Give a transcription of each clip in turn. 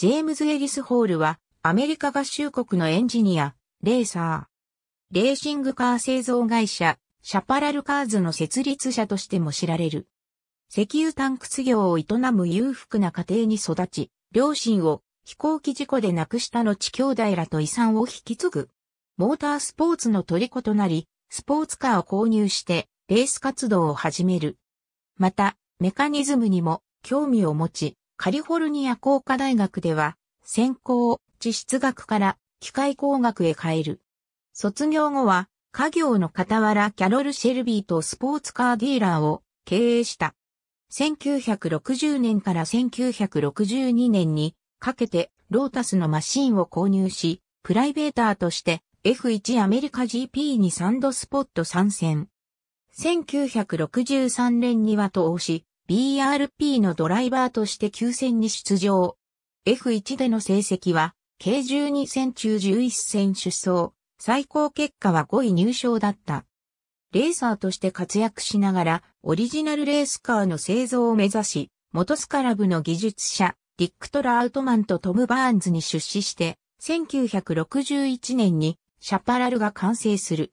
ジェームズ・エリス・ホールは、アメリカ合衆国のエンジニア、レーサー。レーシングカー製造会社、シャパラルカーズの設立者としても知られる。石油タンクス業を営む裕福な家庭に育ち、両親を飛行機事故で亡くした後兄弟らと遺産を引き継ぐ。モータースポーツの虜となり、スポーツカーを購入して、レース活動を始める。また、メカニズムにも興味を持ち、カリフォルニア工科大学では、専攻、地質学から機械工学へ変える。卒業後は、家業の傍らキャロル・シェルビーとスポーツカーディーラーを経営した。1960年から1962年にかけてロータスのマシンを購入し、プライベーターとして F1 アメリカ GP にサンドスポット参戦。1963年には投資、BRP のドライバーとして9戦に出場。F1 での成績は、計12戦中11戦出走、最高結果は5位入賞だった。レーサーとして活躍しながら、オリジナルレースカーの製造を目指し、元スカラブの技術者、ディック・トラウトマンとトム・バーンズに出資して、1961年にシャパラルが完成する。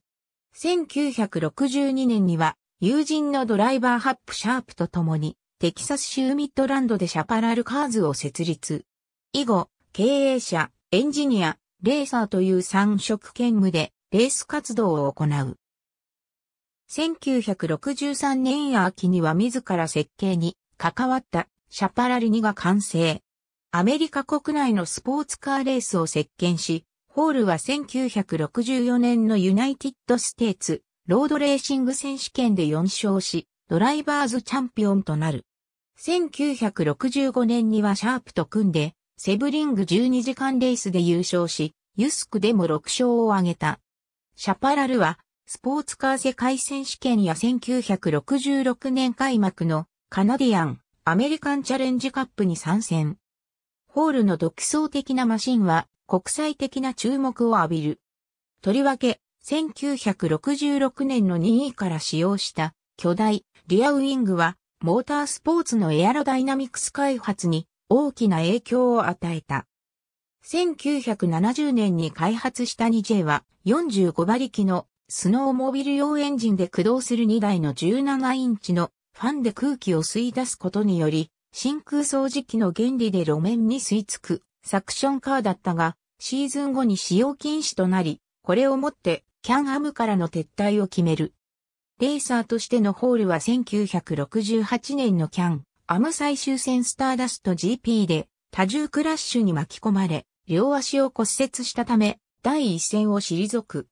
1962年には友人のドライバーハップシャープと共に、テキサス州ミッドランドでシャパラルカーズを設立。以後、経営者、エンジニア、レーサーという三色兼務で、レース活動を行う。1963年秋には自ら設計に関わったシャパラル2が完成。アメリカ国内のスポーツカーレースを席巻し、ホールは1964年のユナイティッドステーツロードレーシング選手権で4勝し、ドライバーズチャンピオンとなる。1965年にはシャープと組んで、セブリング12時間レースで優勝し、ユスクでも6勝を挙げた。シャパラルは、スポーツカー世界選手権や1966年開幕のカナディアン、アメリカンチャレンジカップに参戦。ホールの独創的なマシンは国際的な注目を浴びる。とりわけ、1966年の任意から使用した巨大リアウィングはモータースポーツのエアロダイナミクス開発に大きな影響を与えた。1970年に開発した 2J は45馬力のスノーモビル用エンジンで駆動する2台の17インチのファンで空気を吸い出すことにより真空掃除機の原理で路面に吸い付くサクションカーだったがシーズン後に使用禁止となりこれをもってキャンアムからの撤退を決める。レーサーとしてのホールは1968年のキャン、アム最終戦スターダスト GP で多重クラッシュに巻き込まれ、両足を骨折したため、第一線を退く。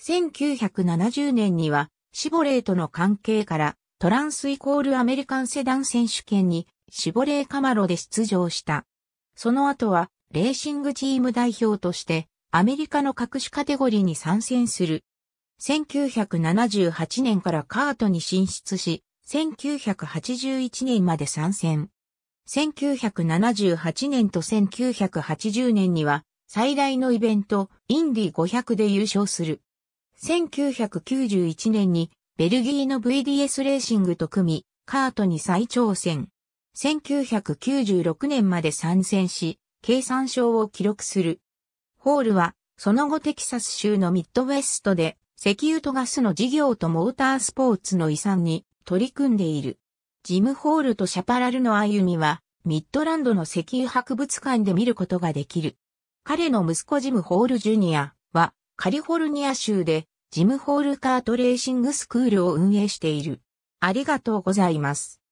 1970年には、シボレーとの関係から、トランスイコールアメリカンセダン選手権に、シボレーカマロで出場した。その後は、レーシングチーム代表として、アメリカの各種カテゴリーに参戦する。1978年からカートに進出し、1981年まで参戦。1978年と1980年には最大のイベント、インディ500で優勝する。1991年にベルギーの VDS レーシングと組み、カートに再挑戦。1996年まで参戦し、計算賞を記録する。ホールは、その後テキサス州のミッドウェストで、石油とガスの事業とモータースポーツの遺産に取り組んでいる。ジム・ホールとシャパラルの歩みは、ミッドランドの石油博物館で見ることができる。彼の息子ジム・ホール・ジュニアは、カリフォルニア州で、ジム・ホールカートレーシングスクールを運営している。ありがとうございます。